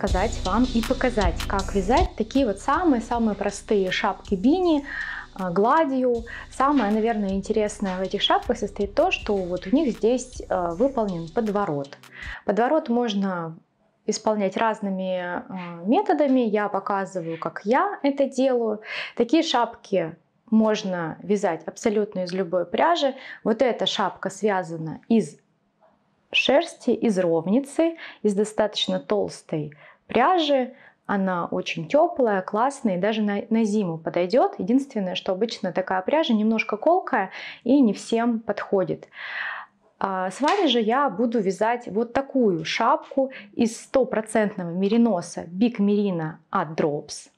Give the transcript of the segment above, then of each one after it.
рассказать вам и показать, как вязать такие вот самые-самые простые шапки бини а, гладью. Самое, наверное, интересное в этих шапках состоит то, что вот у них здесь а, выполнен подворот. Подворот можно исполнять разными а, методами. Я показываю, как я это делаю. Такие шапки можно вязать абсолютно из любой пряжи. Вот эта шапка связана из шерсти, из ровницы, из достаточно толстой пряжи. Она очень теплая, классная и даже на, на зиму подойдет. Единственное, что обычно такая пряжа немножко колкая и не всем подходит. А с вами же я буду вязать вот такую шапку из стопроцентного мериноса Big Merino от Drops.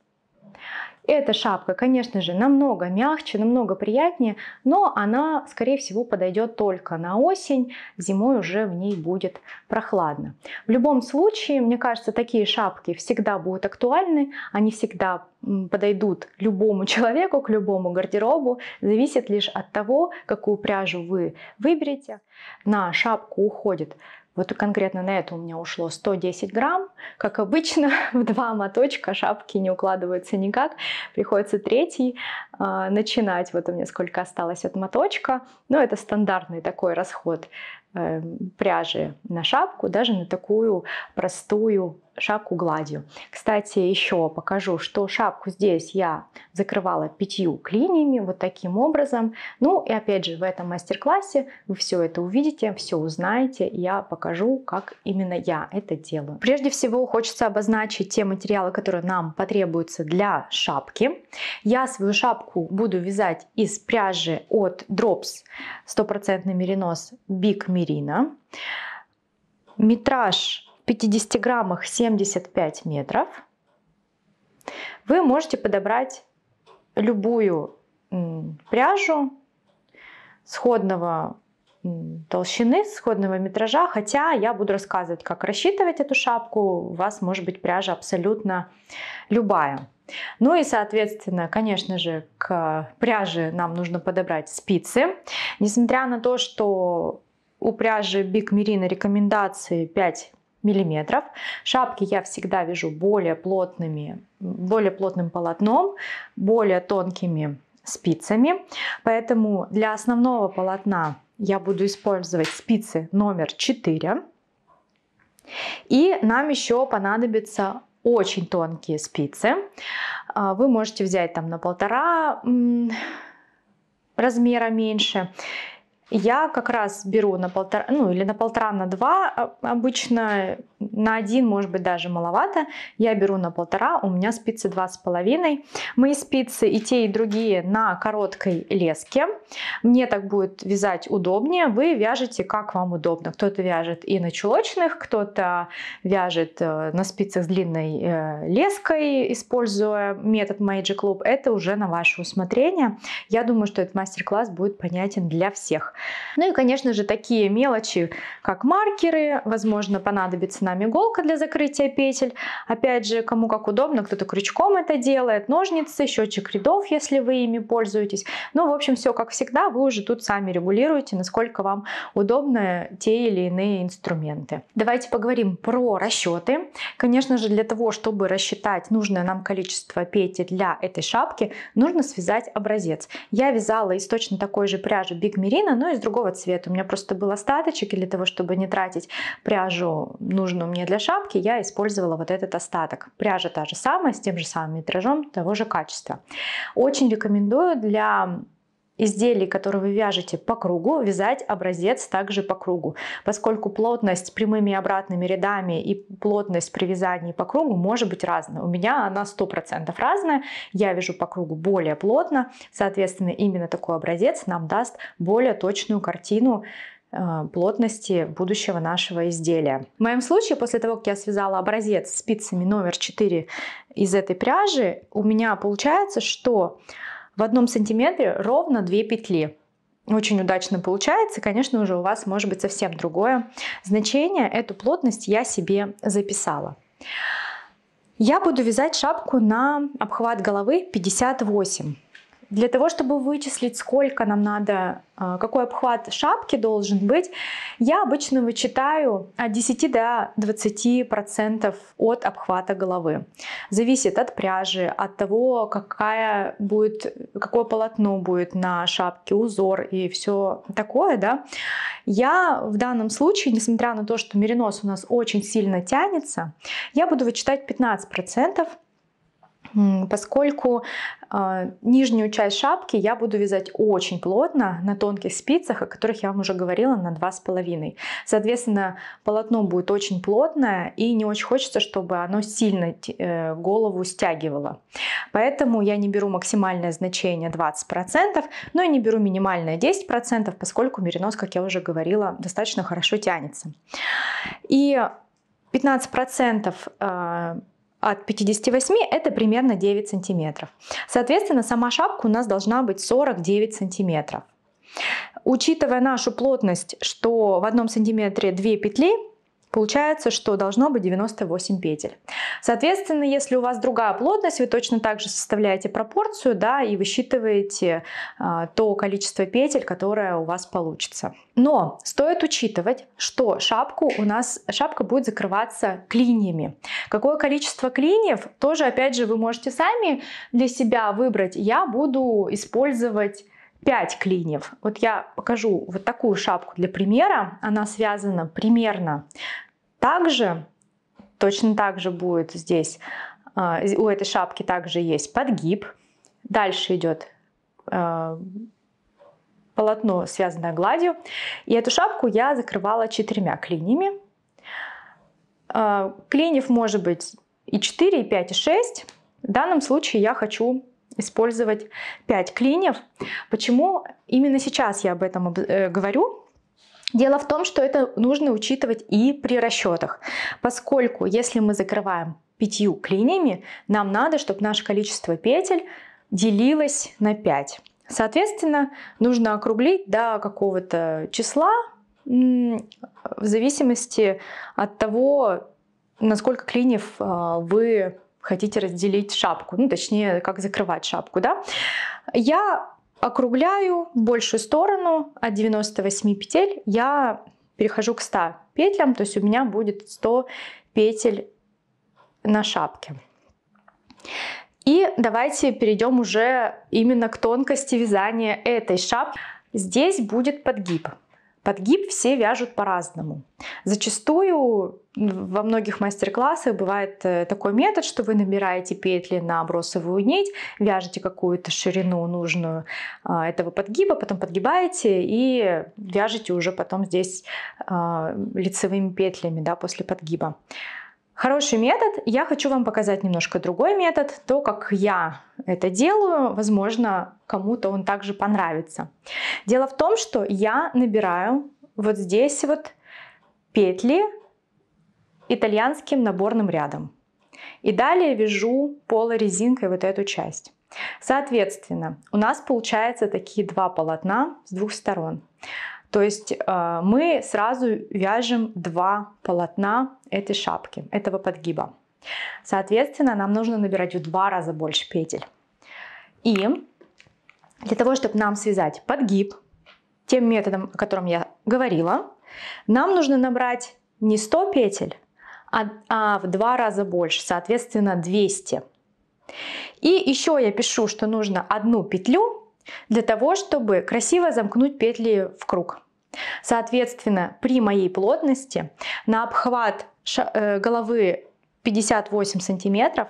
Эта шапка, конечно же, намного мягче, намного приятнее, но она, скорее всего, подойдет только на осень. Зимой уже в ней будет прохладно. В любом случае, мне кажется, такие шапки всегда будут актуальны. Они всегда подойдут любому человеку, к любому гардеробу. Зависит лишь от того, какую пряжу вы выберете. На шапку уходит вот конкретно на это у меня ушло 110 грамм. Как обычно, в два моточка шапки не укладываются никак. Приходится третий э, начинать. Вот у меня сколько осталось от моточка. Но ну, это стандартный такой расход э, пряжи на шапку, даже на такую простую шапку гладью. Кстати, еще покажу, что шапку здесь я закрывала пятью клиньями вот таким образом. Ну и опять же, в этом мастер-классе вы все это увидите, все узнаете, я покажу, как именно я это делаю. Прежде всего, хочется обозначить те материалы, которые нам потребуются для шапки. Я свою шапку буду вязать из пряжи от Drops 100% меринос Big Merino. Метраж 50 граммах 75 метров. Вы можете подобрать любую пряжу сходного толщины, сходного метража, хотя я буду рассказывать, как рассчитывать эту шапку, у вас может быть пряжа абсолютно любая. Ну и, соответственно, конечно же, к пряже нам нужно подобрать спицы. Несмотря на то, что у пряжи Big Merino рекомендации 5 миллиметров. Шапки я всегда вяжу более плотными, более плотным полотном, более тонкими спицами. Поэтому для основного полотна я буду использовать спицы номер 4. И нам еще понадобятся очень тонкие спицы. А, вы можете взять там на полтора размера меньше я как раз беру на полтора, ну или на полтора, на два а, обычно, на один, может быть, даже маловато. Я беру на полтора, у меня спицы два с половиной. Мои спицы и те, и другие на короткой леске. Мне так будет вязать удобнее. Вы вяжете как вам удобно. Кто-то вяжет и на чулочных, кто-то вяжет э, на спицах с длинной э, леской, используя метод Magic Loop. Это уже на ваше усмотрение. Я думаю, что этот мастер-класс будет понятен для всех. Ну и, конечно же, такие мелочи, как маркеры, возможно, понадобится нам иголка для закрытия петель. Опять же, кому как удобно, кто-то крючком это делает, ножницы, счетчик рядов, если вы ими пользуетесь. Ну, в общем, все как всегда, вы уже тут сами регулируете, насколько вам удобны те или иные инструменты. Давайте поговорим про расчеты. Конечно же, для того, чтобы рассчитать нужное нам количество петель для этой шапки, нужно связать образец. Я вязала из точно такой же пряжи Big Merino, но из другого цвета. У меня просто был остаточек, и для того, чтобы не тратить пряжу, нужную мне для шапки, я использовала вот этот остаток. Пряжа та же самая, с тем же самым метражом, того же качества. Очень рекомендую для изделий, которые вы вяжете по кругу, вязать образец также по кругу, поскольку плотность прямыми и обратными рядами и плотность при вязании по кругу может быть разная. У меня она 100% разная, я вяжу по кругу более плотно, соответственно, именно такой образец нам даст более точную картину э, плотности будущего нашего изделия. В моем случае, после того, как я связала образец спицами номер 4 из этой пряжи, у меня получается, что в одном сантиметре ровно две петли. Очень удачно получается, конечно уже у вас может быть совсем другое значение. Эту плотность я себе записала. Я буду вязать шапку на обхват головы 58 для того, чтобы вычислить, сколько нам надо, а, какой обхват шапки должен быть, я обычно вычитаю от 10 до 20% от обхвата головы. Зависит от пряжи, от того, какая будет, какое полотно будет на шапке, узор и все такое. Да? Я в данном случае, несмотря на то, что меринос у нас очень сильно тянется, я буду вычитать 15% поскольку а, нижнюю часть шапки я буду вязать очень плотно на тонких спицах, о которых я вам уже говорила, на 2,5. Соответственно, полотно будет очень плотное и не очень хочется, чтобы оно сильно э, голову стягивало. Поэтому я не беру максимальное значение 20%, но и не беру минимальное 10%, поскольку меринос, как я уже говорила, достаточно хорошо тянется. И 15% э, от 58 это примерно 9 сантиметров. Соответственно, сама шапка у нас должна быть 49 сантиметров. Учитывая нашу плотность, что в одном сантиметре 2 петли, Получается, что должно быть 98 петель. Соответственно, если у вас другая плотность, вы точно так же составляете пропорцию да, и высчитываете э, то количество петель, которое у вас получится. Но стоит учитывать, что шапку у нас, шапка будет закрываться клиньями. Какое количество клиньев, тоже опять же вы можете сами для себя выбрать. Я буду использовать 5 клиньев. Вот я покажу вот такую шапку для примера. Она связана примерно так же. Точно так же будет здесь. А, у этой шапки также есть подгиб. Дальше идет а, полотно, связанное гладью. И эту шапку я закрывала четырьмя клиньями. А, клиньев может быть и 4, и 5, и 6. В данном случае я хочу использовать 5 клиньев. Почему именно сейчас я об этом э, говорю? Дело в том, что это нужно учитывать и при расчетах, поскольку если мы закрываем пятью клиньями, нам надо, чтобы наше количество петель делилось на 5. Соответственно, нужно округлить до какого-то числа, в зависимости от того, насколько клиньев а, вы хотите разделить шапку, ну точнее, как закрывать шапку, да, я округляю большую сторону от 98 петель, я перехожу к 100 петлям, то есть у меня будет 100 петель на шапке. И давайте перейдем уже именно к тонкости вязания этой шапки. Здесь будет подгиб. Подгиб все вяжут по-разному. Зачастую во многих мастер-классах бывает э, такой метод, что вы набираете петли на бросовую нить, вяжете какую-то ширину нужную а, этого подгиба, потом подгибаете и вяжете уже потом здесь а, лицевыми петлями да, после подгиба. Хороший метод. Я хочу вам показать немножко другой метод. То, как я это делаю, возможно, кому-то он также понравится. Дело в том, что я набираю вот здесь вот петли итальянским наборным рядом. И далее вяжу полорезинкой вот эту часть. Соответственно, у нас получается такие два полотна с двух сторон. То есть э, мы сразу вяжем два полотна этой шапки, этого подгиба. Соответственно, нам нужно набирать в два раза больше петель. И для того, чтобы нам связать подгиб, тем методом, о котором я говорила, нам нужно набрать не 100 петель, а, а в два раза больше, соответственно 200. И еще я пишу, что нужно одну петлю для того, чтобы красиво замкнуть петли в круг. Соответственно, при моей плотности на обхват э, головы 58 сантиметров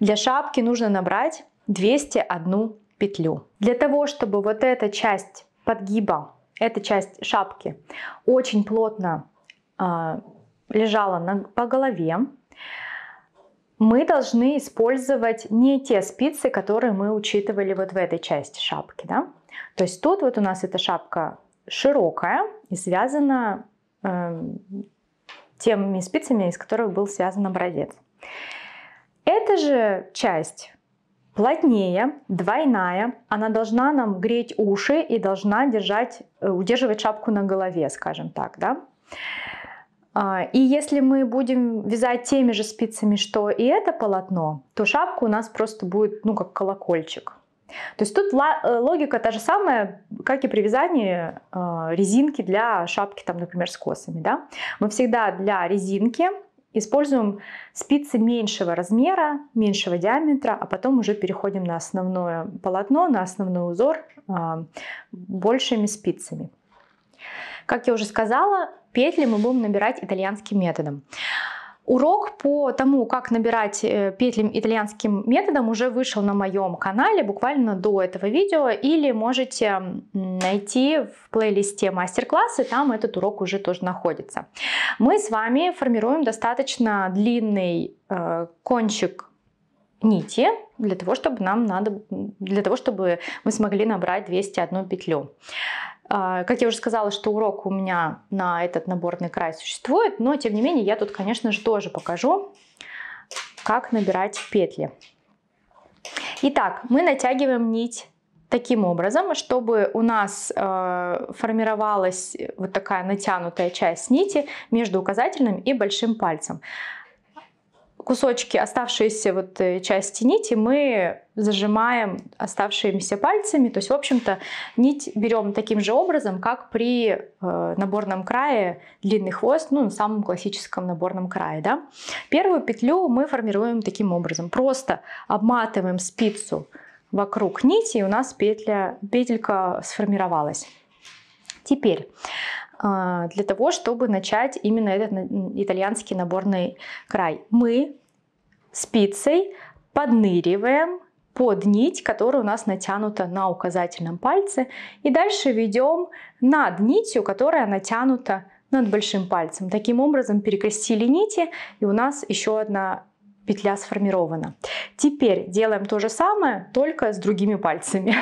для шапки нужно набрать 201 петлю. Для того, чтобы вот эта часть подгиба, эта часть шапки очень плотно э, лежала на, по голове, мы должны использовать не те спицы, которые мы учитывали вот в этой части шапки. Да? То есть тут вот у нас эта шапка широкая и связана э, теми спицами, из которых был связан образец. Эта же часть плотнее, двойная, она должна нам греть уши и должна держать, э, удерживать шапку на голове, скажем так, да. А, и если мы будем вязать теми же спицами, что и это полотно, то шапка у нас просто будет, ну, как колокольчик. То есть тут э, логика та же самая, как и при вязании э, резинки для шапки, там, например, с косами. Да? Мы всегда для резинки используем спицы меньшего размера, меньшего диаметра, а потом уже переходим на основное полотно, на основной узор э, большими спицами. Как я уже сказала, Петли мы будем набирать итальянским методом. Урок по тому, как набирать э, петли итальянским методом, уже вышел на моем канале буквально до этого видео, или можете найти в плейлисте мастер-классы, там этот урок уже тоже находится. Мы с вами формируем достаточно длинный э, кончик нити для того, чтобы нам надо, для того, чтобы мы смогли набрать 201 петлю. А, как я уже сказала, что урок у меня на этот наборный край существует, но тем не менее я тут, конечно же, тоже покажу, как набирать петли. Итак, мы натягиваем нить таким образом, чтобы у нас э, формировалась вот такая натянутая часть нити между указательным и большим пальцем кусочки, оставшиеся вот э, части нити мы зажимаем оставшимися пальцами. То есть, в общем-то, нить берем таким же образом, как при э, наборном крае длинный хвост, ну, на самом классическом наборном крае. Да? Первую петлю мы формируем таким образом. Просто обматываем спицу вокруг нити, и у нас петля, петелька сформировалась. Теперь а, для того, чтобы начать именно этот итальянский наборный край. Мы спицей подныриваем под нить, которая у нас натянута на указательном пальце, и дальше ведем над нитью, которая натянута над большим пальцем. Таким образом перекрестили нити, и у нас еще одна петля сформирована. Теперь делаем то же самое, только с другими пальцами.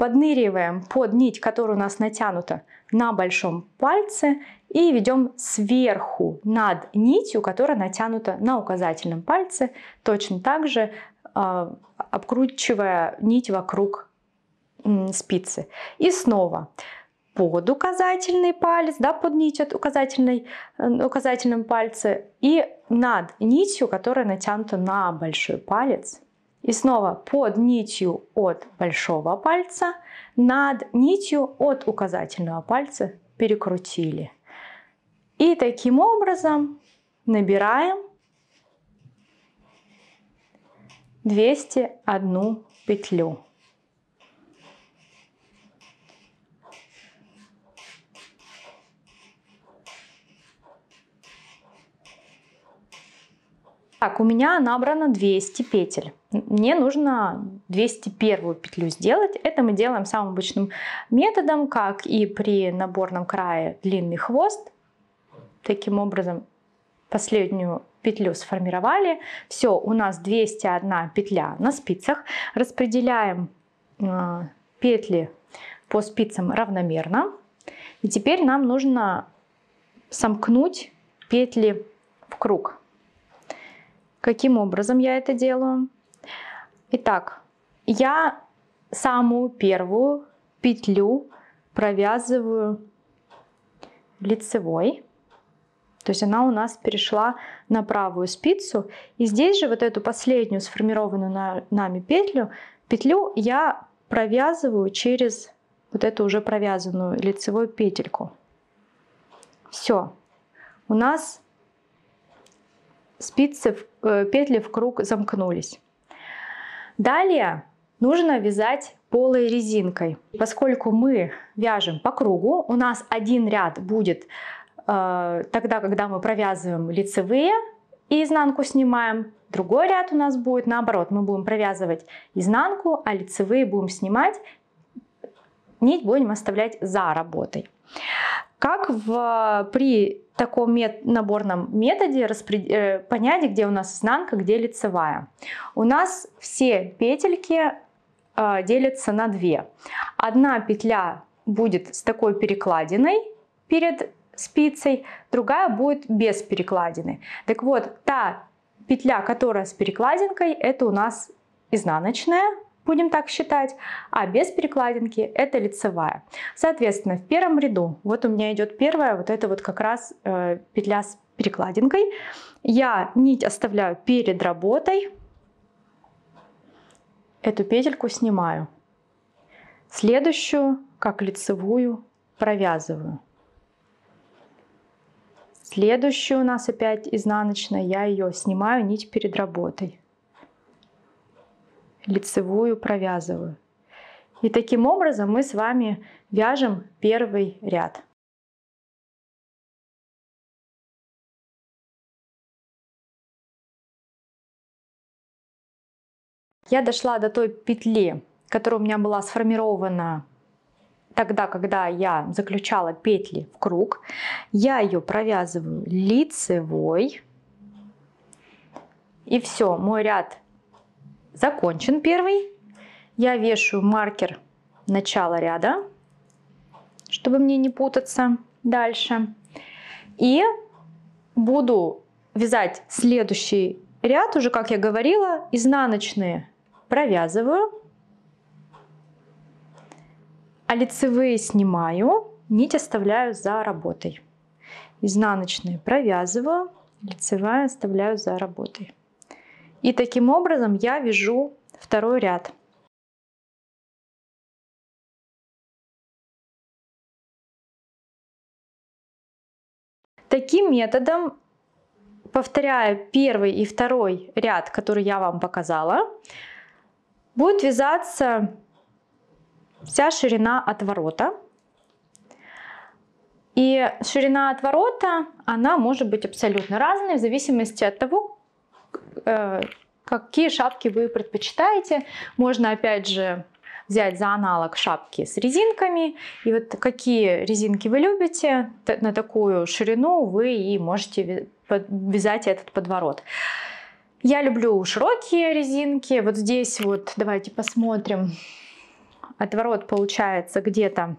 Подныриваем под нить, которая у нас натянута на большом пальце и ведем сверху над нитью, которая натянута на указательном пальце, точно так же э, обкручивая нить вокруг э, спицы. И снова под указательный палец, да, под нить от указательной, э, указательном пальце и над нитью, которая натянута на большой палец. И снова под нитью от большого пальца, над нитью от указательного пальца перекрутили. И таким образом набираем 201 петлю. Так, у меня набрано 200 петель мне нужно 201 петлю сделать. Это мы делаем самым обычным методом, как и при наборном крае длинный хвост. Таким образом, последнюю петлю сформировали. Все, у нас 201 петля на спицах. Распределяем э, петли по спицам равномерно. И теперь нам нужно сомкнуть петли в круг. Каким образом я это делаю? Итак, я самую первую петлю провязываю лицевой. То есть она у нас перешла на правую спицу. И здесь же вот эту последнюю сформированную на, нами петлю, петлю я провязываю через вот эту уже провязанную лицевую петельку. Все. У нас спицы, э, петли в круг замкнулись. Далее нужно вязать полой резинкой. Поскольку мы вяжем по кругу, у нас один ряд будет э, тогда, когда мы провязываем лицевые и изнанку снимаем. Другой ряд у нас будет наоборот. Мы будем провязывать изнанку, а лицевые будем снимать. Нить будем оставлять за работой. Как в, э, при таком мет, наборном методе распред, э, понять, где у нас изнанка, где лицевая? У нас все петельки э, делятся на две. Одна петля будет с такой перекладиной перед спицей, другая будет без перекладины. Так вот, та петля, которая с перекладинкой, это у нас изнаночная, будем так считать, а без перекладинки это лицевая. Соответственно, в первом ряду, вот у меня идет первая, вот это вот как раз э, петля с перекладинкой. Я нить оставляю перед работой, эту петельку снимаю. Следующую, как лицевую, провязываю. Следующую у нас опять изнаночная, я ее снимаю нить перед работой лицевую провязываю. И таким образом мы с вами вяжем первый ряд. Я дошла до той петли, которая у меня была сформирована тогда, когда я заключала петли в круг. Я ее провязываю лицевой. И все, мой ряд закончен первый. Я вешаю маркер начала ряда, чтобы мне не путаться дальше. И буду вязать следующий ряд, уже как я говорила, изнаночные провязываю, а лицевые снимаю, нить оставляю за работой. Изнаночные провязываю, лицевая оставляю за работой. И таким образом я вяжу второй ряд. Таким методом повторяя первый и второй ряд, который я вам показала, будет вязаться вся ширина отворота. И ширина отворота, она может быть абсолютно разной в зависимости от того, Э, какие шапки вы предпочитаете. Можно опять же взять за аналог шапки с резинками. И вот какие резинки вы любите, на такую ширину вы и можете вязать этот подворот. Я люблю широкие резинки. Вот здесь вот давайте посмотрим. Отворот получается где-то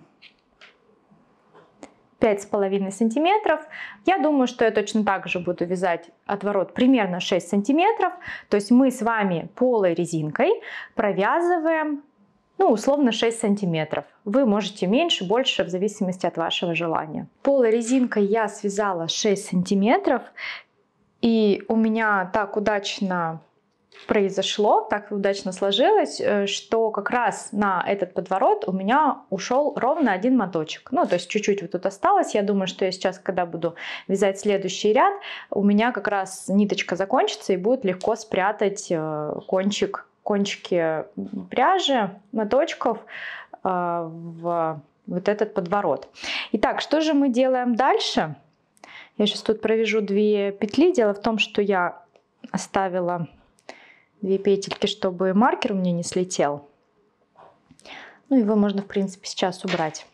Пять с половиной сантиметров. Я думаю, что я точно так же буду вязать отворот примерно 6 сантиметров. То есть мы с вами полой резинкой провязываем, ну, условно 6 сантиметров. Вы можете меньше, больше, в зависимости от вашего желания. Полой резинкой я связала 6 сантиметров. И у меня так удачно произошло, так удачно сложилось, э, что как раз на этот подворот у меня ушел ровно один моточек. Ну, то есть чуть-чуть вот тут осталось. Я думаю, что я сейчас, когда буду вязать следующий ряд, у меня как раз ниточка закончится и будет легко спрятать э, кончик, кончики пряжи, моточков э, в вот этот подворот. Итак, что же мы делаем дальше? Я сейчас тут провяжу две петли. Дело в том, что я оставила две петельки, чтобы маркер у меня не слетел. Ну, его можно, в принципе, сейчас убрать.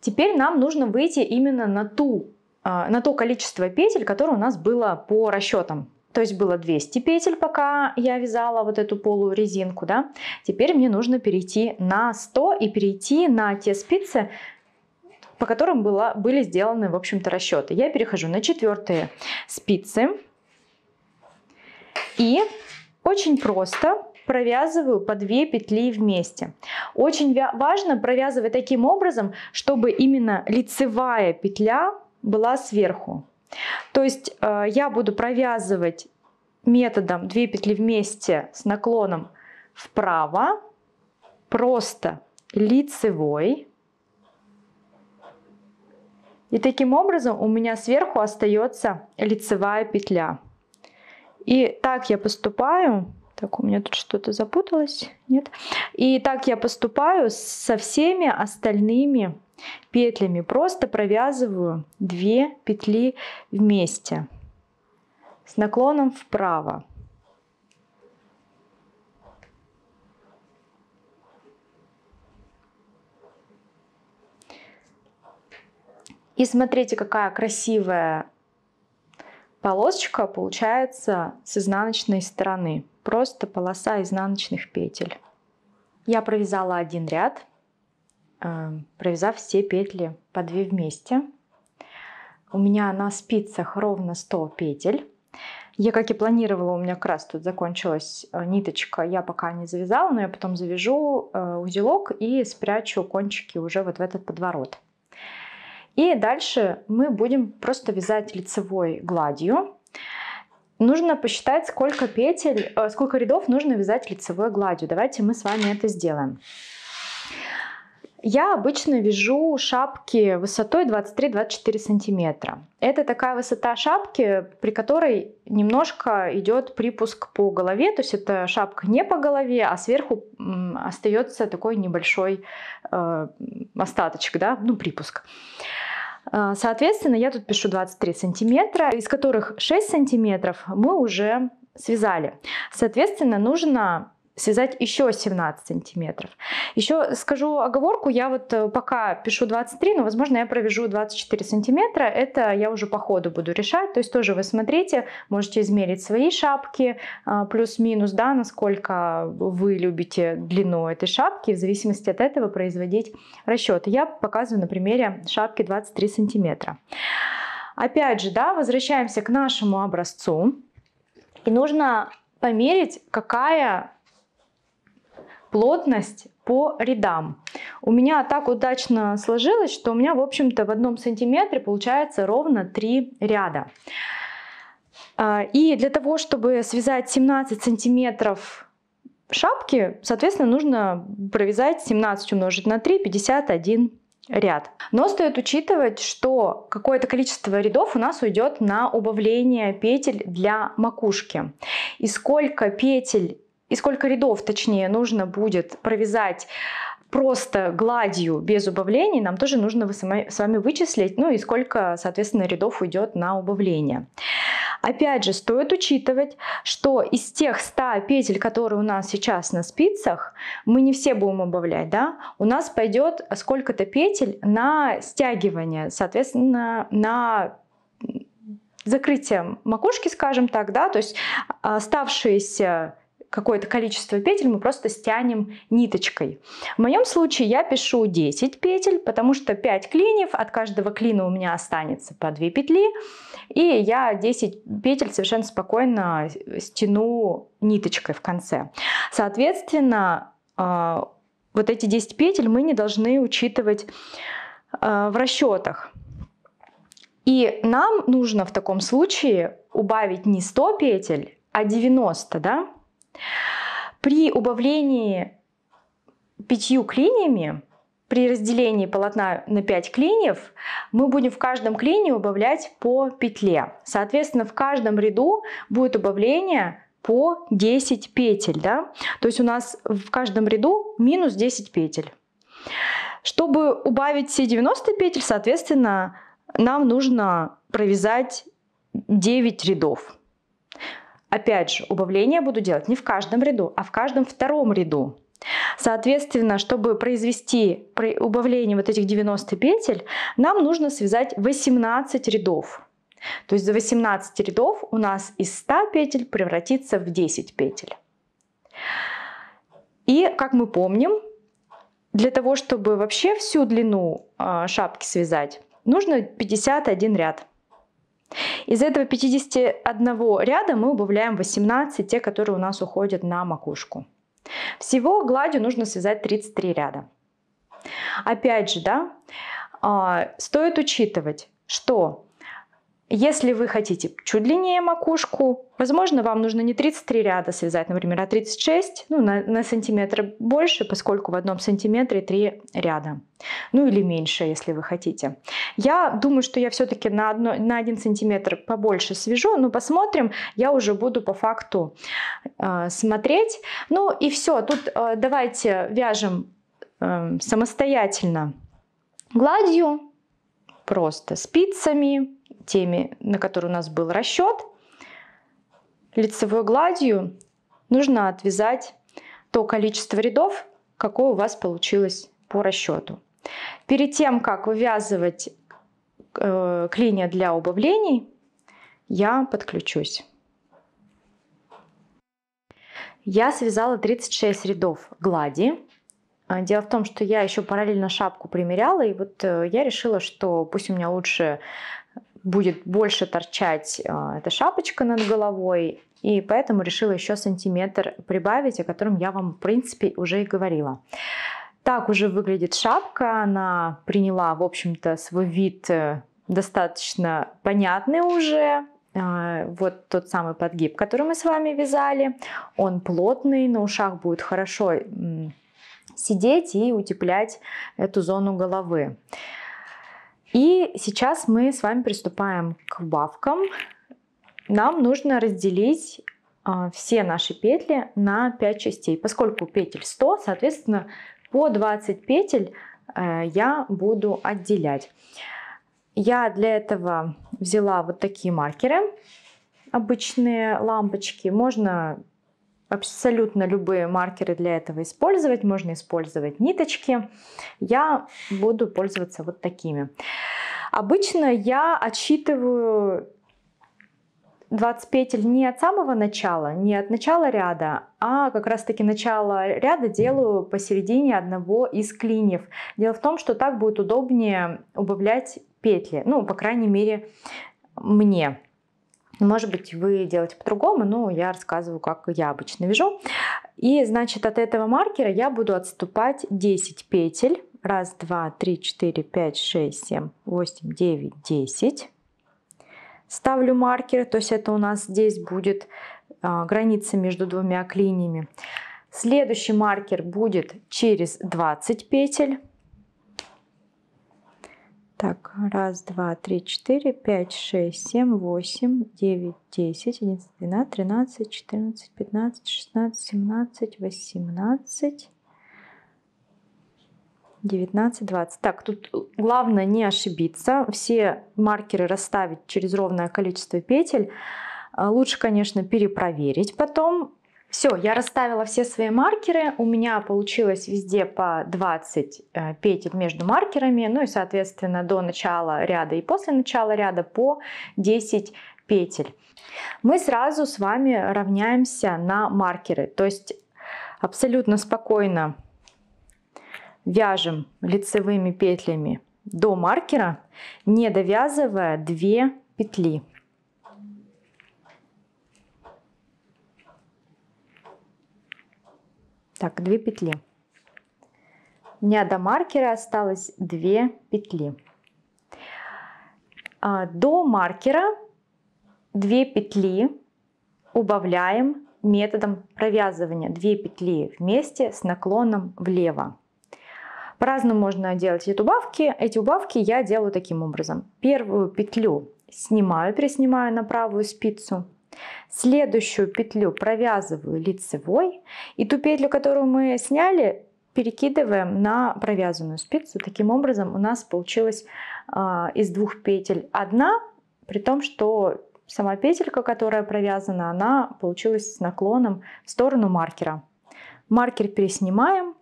Теперь нам нужно выйти именно на, ту, а, на то количество петель, которое у нас было по расчетам. То есть было 200 петель, пока я вязала вот эту полую резинку, да. Теперь мне нужно перейти на 100 и перейти на те спицы, по которым было были сделаны, в общем-то, расчеты. Я перехожу на четвертые спицы и очень просто провязываю по 2 петли вместе. Очень важно провязывать таким образом, чтобы именно лицевая петля была сверху. То есть э, я буду провязывать методом 2 петли вместе с наклоном вправо, просто лицевой. И таким образом у меня сверху остается лицевая петля. И так я поступаю. Так, у меня тут что-то запуталось. Нет. И так я поступаю со всеми остальными петлями. Просто провязываю две петли вместе с наклоном вправо. И смотрите, какая красивая Полосочка получается с изнаночной стороны, просто полоса изнаночных петель. Я провязала один ряд, э, провязав все петли по 2 вместе. У меня на спицах ровно 100 петель. Я, как и планировала, у меня как раз тут закончилась э, ниточка, я пока не завязала, но я потом завяжу э, узелок и спрячу кончики уже вот в этот подворот. И дальше мы будем просто вязать лицевой гладью. Нужно посчитать, сколько петель, э, сколько рядов нужно вязать лицевой гладью. Давайте мы с вами это сделаем. Я обычно вяжу шапки высотой 23-24 сантиметра. Это такая высота шапки, при которой немножко идет припуск по голове, то есть это шапка не по голове, а сверху остается такой небольшой э, остаточек, да, ну припуск. Э, соответственно, я тут пишу 23 сантиметра, из которых 6 сантиметров мы уже связали. Соответственно, нужно связать еще 17 сантиметров. Еще скажу оговорку, я вот э, пока пишу 23, но возможно я провяжу 24 сантиметра, это я уже по ходу буду решать, то есть тоже вы смотрите, можете измерить свои шапки, э, плюс-минус, да, насколько вы любите длину этой шапки, в зависимости от этого производить расчет. Я показываю на примере шапки 23 сантиметра. Опять же, да, возвращаемся к нашему образцу, и нужно померить, какая плотность по рядам. У меня так удачно сложилось, что у меня, в общем-то, в одном сантиметре получается ровно 3 ряда. А, и для того, чтобы связать 17 сантиметров шапки, соответственно, нужно провязать 17 умножить на 3, 51 ряд. Но стоит учитывать, что какое-то количество рядов у нас уйдет на убавление петель для макушки. И сколько петель и сколько рядов, точнее, нужно будет провязать просто гладью без убавлений, нам тоже нужно с вами вычислить, ну и сколько, соответственно, рядов уйдет на убавление. Опять же, стоит учитывать, что из тех 100 петель, которые у нас сейчас на спицах, мы не все будем убавлять, да? У нас пойдет сколько-то петель на стягивание, соответственно, на закрытие макушки, скажем так, да, то есть а, оставшиеся какое-то количество петель мы просто стянем ниточкой. В моем случае я пишу 10 петель, потому что 5 клиньев, от каждого клина у меня останется по 2 петли, и я 10 петель совершенно спокойно стяну ниточкой в конце. Соответственно, а, вот эти 10 петель мы не должны учитывать а, в расчетах. И нам нужно в таком случае убавить не 100 петель, а 90, да? При убавлении пятью клиньями, при разделении полотна на 5 клиньев, мы будем в каждом клине убавлять по петле. Соответственно, в каждом ряду будет убавление по 10 петель. Да? То есть у нас в каждом ряду минус 10 петель. Чтобы убавить все 90 петель, соответственно, нам нужно провязать 9 рядов. Опять же, убавление буду делать не в каждом ряду, а в каждом втором ряду. Соответственно, чтобы произвести убавление вот этих 90 петель, нам нужно связать 18 рядов. То есть за 18 рядов у нас из 100 петель превратится в 10 петель. И, как мы помним, для того, чтобы вообще всю длину а, шапки связать, нужно 51 ряд. Из этого 51 ряда мы убавляем 18, те, которые у нас уходят на макушку. Всего гладью нужно связать 33 ряда. Опять же, да, а, стоит учитывать, что если вы хотите чуть длиннее макушку, возможно, вам нужно не 33 ряда связать, например, а 36, ну, на, на сантиметр больше, поскольку в одном сантиметре 3 ряда. Ну или меньше, если вы хотите. Я думаю, что я все-таки на, одно, на 1 сантиметр побольше свяжу, но посмотрим, я уже буду по факту э, смотреть. Ну и все, тут э, давайте вяжем э, самостоятельно гладью, просто спицами, теме, на которой у нас был расчет, лицевой гладью нужно отвязать то количество рядов, какое у вас получилось по расчету. Перед тем, как вывязывать э, клинья для убавлений, я подключусь. Я связала 36 рядов глади. А, дело в том, что я еще параллельно шапку примеряла, и вот э, я решила, что пусть у меня лучше будет больше торчать а, эта шапочка над головой, и поэтому решила еще сантиметр прибавить, о котором я вам, в принципе, уже и говорила. Так уже выглядит шапка, она приняла, в общем-то, свой вид э, достаточно понятный уже. А, вот тот самый подгиб, который мы с вами вязали, он плотный, на ушах будет хорошо сидеть и утеплять эту зону головы. И сейчас мы с вами приступаем к бабкам. Нам нужно разделить а, все наши петли на 5 частей. Поскольку петель 100, соответственно, по 20 петель э, я буду отделять. Я для этого взяла вот такие маркеры, обычные лампочки. Можно абсолютно любые маркеры для этого использовать. Можно использовать ниточки. Я буду пользоваться вот такими. Обычно я отсчитываю 20 петель не от самого начала, не от начала ряда, а как раз таки начало ряда делаю посередине одного из клиньев. Дело в том, что так будет удобнее убавлять петли, ну, по крайней мере, мне. Может быть, вы делаете по-другому, но я рассказываю, как я обычно вяжу. И, значит, от этого маркера я буду отступать 10 петель. Раз, два, три, четыре, пять, шесть, семь, восемь, девять, десять. Ставлю маркер, то есть это у нас здесь будет а, граница между двумя клиниями. Следующий маркер будет через 20 петель. Так, раз, два, три, четыре, пять, шесть, семь, восемь, девять, десять, одиннадцать, двенадцать, тринадцать, четырнадцать, пятнадцать, шестнадцать, семнадцать, восемнадцать, девятнадцать, двадцать. Так, тут главное не ошибиться, все маркеры расставить через ровное количество петель. Лучше, конечно, перепроверить потом, все, я расставила все свои маркеры. У меня получилось везде по 20 э, петель между маркерами. Ну и, соответственно, до начала ряда и после начала ряда по 10 петель. Мы сразу с вами равняемся на маркеры. То есть абсолютно спокойно вяжем лицевыми петлями до маркера, не довязывая 2 петли. так 2 петли у меня до маркера осталось 2 петли а, до маркера 2 петли убавляем методом провязывания 2 петли вместе с наклоном влево по-разному можно делать эти убавки. Эти убавки я делаю таким образом. Первую петлю снимаю, переснимаю на правую спицу. Следующую петлю провязываю лицевой, и ту петлю, которую мы сняли, перекидываем на провязанную спицу. Таким образом у нас получилось а, из двух петель одна, при том, что сама петелька, которая провязана, она получилась с наклоном в сторону маркера. Маркер переснимаем.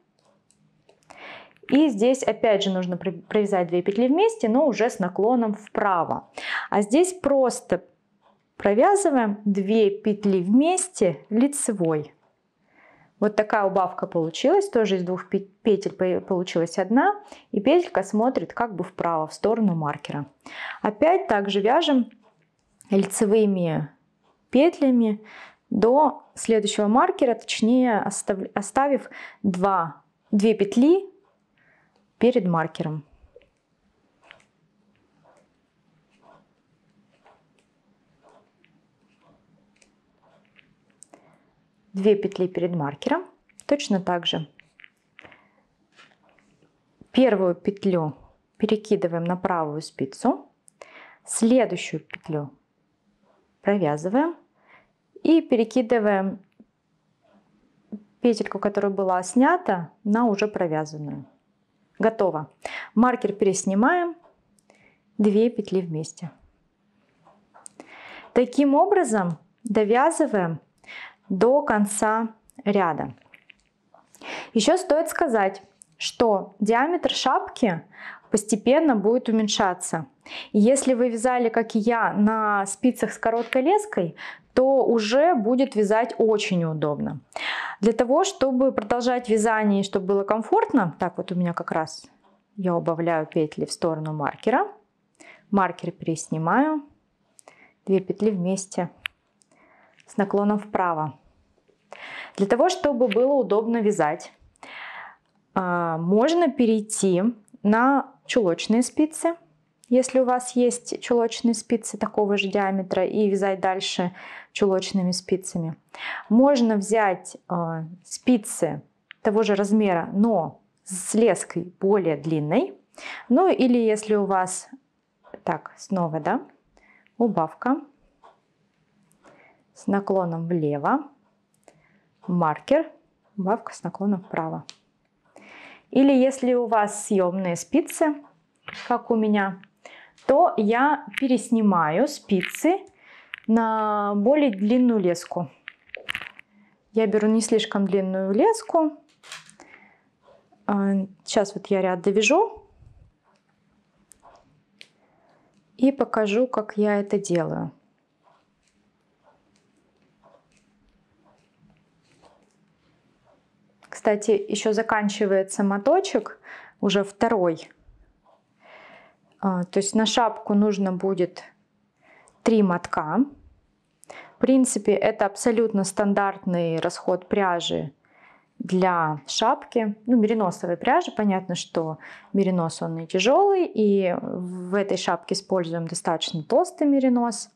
И здесь опять же нужно провязать две петли вместе, но уже с наклоном вправо. А здесь просто Провязываем 2 петли вместе лицевой. Вот такая убавка получилась, тоже из двух петель получилась одна, и петелька смотрит как бы вправо, в сторону маркера. Опять также вяжем лицевыми петлями до следующего маркера, точнее оставив 2, 2 петли перед маркером. 2 петли перед маркером, точно так же. Первую петлю перекидываем на правую спицу, следующую петлю провязываем и перекидываем петельку, которая была снята, на уже провязанную. Готово. Маркер переснимаем, 2 петли вместе. Таким образом довязываем до конца ряда. Еще стоит сказать, что диаметр шапки постепенно будет уменьшаться. если вы вязали, как и я, на спицах с короткой леской, то уже будет вязать очень удобно. Для того, чтобы продолжать вязание и чтобы было комфортно, так вот у меня как раз я убавляю петли в сторону маркера, маркер переснимаю, две петли вместе с наклоном вправо. Для того, чтобы было удобно вязать, а, можно перейти на чулочные спицы, если у вас есть чулочные спицы такого же диаметра и вязать дальше чулочными спицами. Можно взять а, спицы того же размера, но с леской более длинной. Ну или если у вас, так, снова, да, убавка с наклоном влево маркер, бавка с наклоном вправо. Или если у вас съемные спицы, как у меня, то я переснимаю спицы на более длинную леску. Я беру не слишком длинную леску. Э, сейчас вот я ряд довяжу. И покажу, как я это делаю. кстати, еще заканчивается моточек, уже второй. А, то есть на шапку нужно будет 3 мотка. В принципе, это абсолютно стандартный расход пряжи для шапки, ну, мериносовой пряжи. Понятно, что меринос, он и тяжелый, и в этой шапке используем достаточно толстый меринос.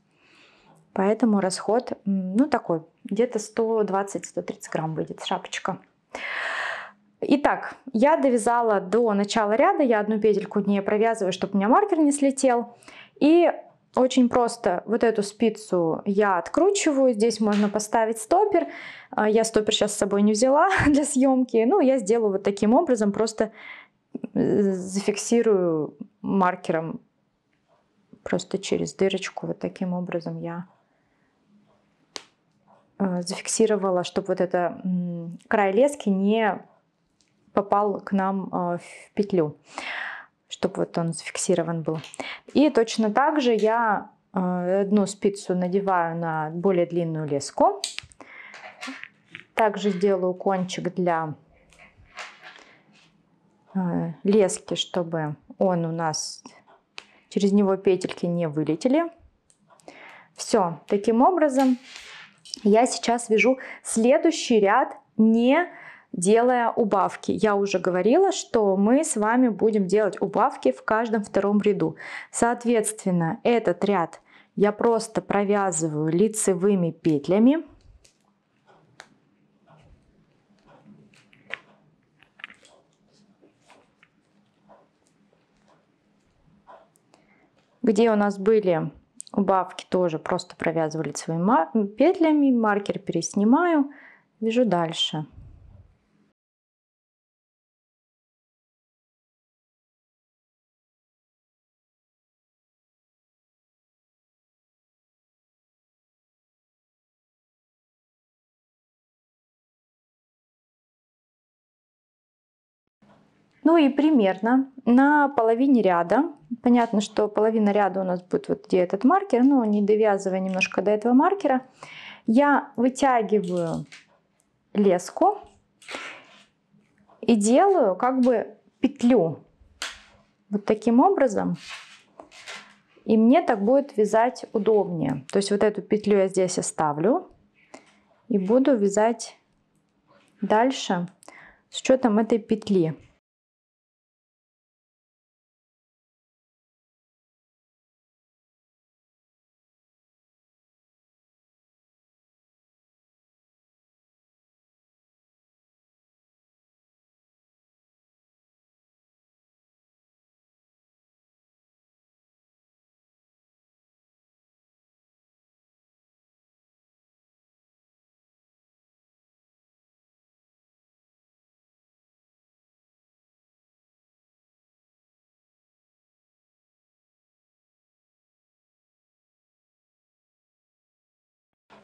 Поэтому расход, ну, такой, где-то 120-130 грамм выйдет шапочка. Итак, я довязала до начала ряда, я одну петельку не провязываю, чтобы у меня маркер не слетел. И очень просто вот эту спицу я откручиваю, здесь можно поставить стопер. А, я стопер сейчас с собой не взяла для съемки. Ну, я сделаю вот таким образом, просто э, зафиксирую маркером просто через дырочку. Вот таким образом я Э, зафиксировала, чтобы вот это край лески не попал к нам э, в петлю, чтобы вот он зафиксирован был. И точно так же я э, одну спицу надеваю на более длинную леску. Также сделаю кончик для лески, чтобы он у нас, через него петельки не вылетели. Все, таким образом я сейчас вяжу следующий ряд, не делая убавки. Я уже говорила, что мы с вами будем делать убавки в каждом втором ряду. Соответственно, этот ряд я просто провязываю лицевыми петлями. где у нас были Убавки тоже просто провязывали своими петлями. Маркер переснимаю, вяжу дальше. Ну и примерно на половине ряда, понятно, что половина ряда у нас будет вот где этот маркер, но не довязывая немножко до этого маркера, я вытягиваю леску и делаю как бы петлю вот таким образом. И мне так будет вязать удобнее. То есть вот эту петлю я здесь оставлю и буду вязать дальше с учетом этой петли.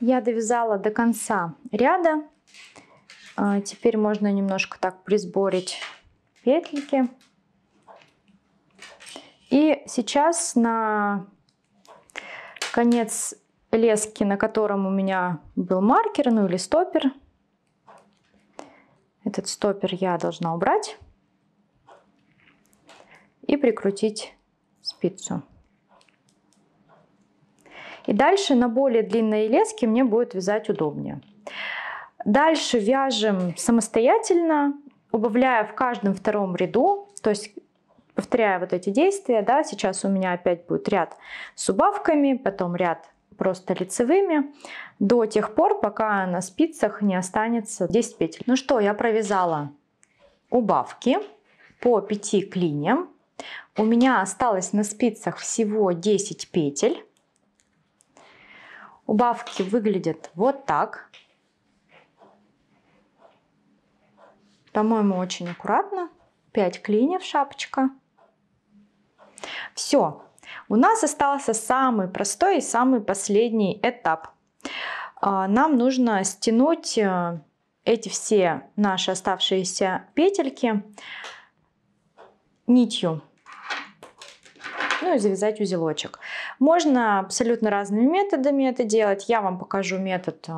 Я довязала до конца ряда. А, теперь можно немножко так присборить петельки. И сейчас на конец лески, на котором у меня был маркер, ну или стопер, этот стопер я должна убрать и прикрутить спицу. И дальше на более длинные лески мне будет вязать удобнее. Дальше вяжем самостоятельно, убавляя в каждом втором ряду, то есть повторяя вот эти действия, да, сейчас у меня опять будет ряд с убавками, потом ряд просто лицевыми, до тех пор, пока на спицах не останется 10 петель. Ну что, я провязала убавки по 5 к У меня осталось на спицах всего 10 петель. Убавки выглядят вот так. По-моему, очень аккуратно. 5 клиньев шапочка. Все. У нас остался самый простой и самый последний этап. А, нам нужно стянуть э, эти все наши оставшиеся петельки нитью ну и завязать узелочек. Можно абсолютно разными методами это делать. Я вам покажу метод э,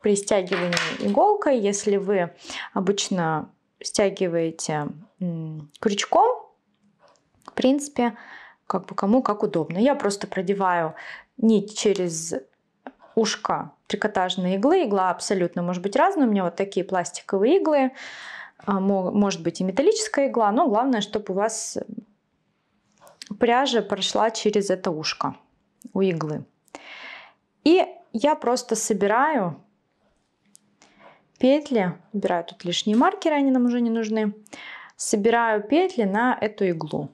при стягивании иголкой. Если вы обычно стягиваете крючком, в принципе, как бы кому как удобно. Я просто продеваю нить через ушко трикотажной иглы. Игла абсолютно может быть разная. У меня вот такие пластиковые иглы. А, может быть и металлическая игла, но главное, чтобы у вас пряжа прошла через это ушко у иглы. И я просто собираю петли, убираю тут лишние маркеры, они нам уже не нужны, собираю петли на эту иглу.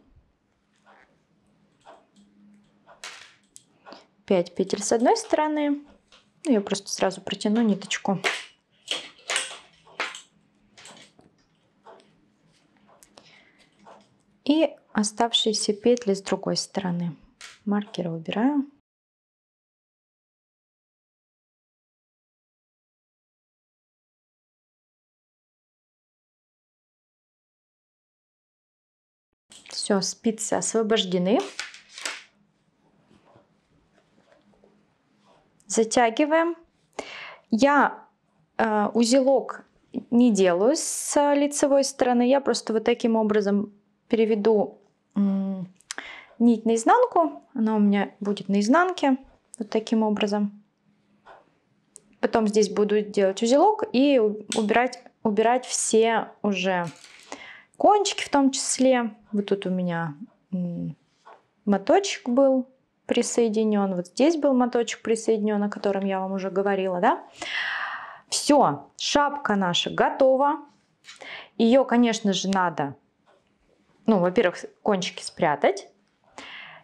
5 петель с одной стороны, ну, я просто сразу протяну ниточку. И оставшиеся петли с другой стороны. Маркеры убираю. Все, спицы освобождены. Затягиваем. Я э, узелок не делаю с лицевой стороны, я просто вот таким образом переведу нить наизнанку. Она у меня будет наизнанке. Вот таким образом. Потом здесь буду делать узелок и убирать, убирать все уже кончики в том числе. Вот тут у меня моточек был присоединен. Вот здесь был моточек присоединен, о котором я вам уже говорила. Да? Все, шапка наша готова. Ее, конечно же, надо ну, во-первых, кончики спрятать,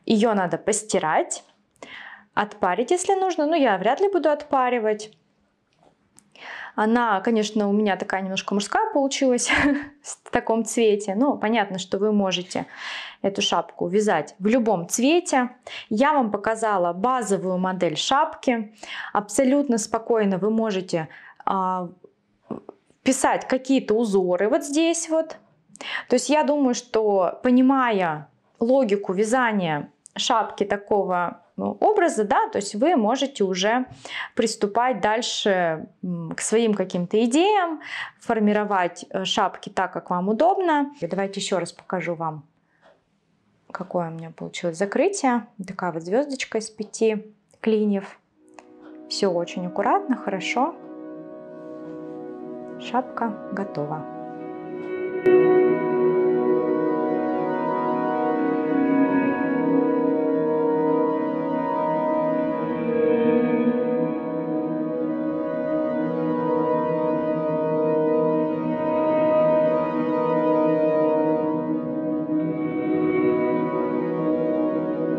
ее надо постирать, отпарить, если нужно, но я вряд ли буду отпаривать. Она, конечно, у меня такая немножко мужская получилась в таком цвете. Но понятно, что вы можете эту шапку вязать в любом цвете. Я вам показала базовую модель шапки. Абсолютно спокойно вы можете а, писать какие-то узоры вот здесь вот. То есть я думаю, что понимая логику вязания шапки такого ну, образа, да, то есть вы можете уже приступать дальше к своим каким-то идеям, формировать э, шапки так, как вам удобно. Давайте еще раз покажу вам, какое у меня получилось закрытие. Такая вот звездочка из пяти клиньев. Все очень аккуратно, хорошо. Шапка готова. Thank you.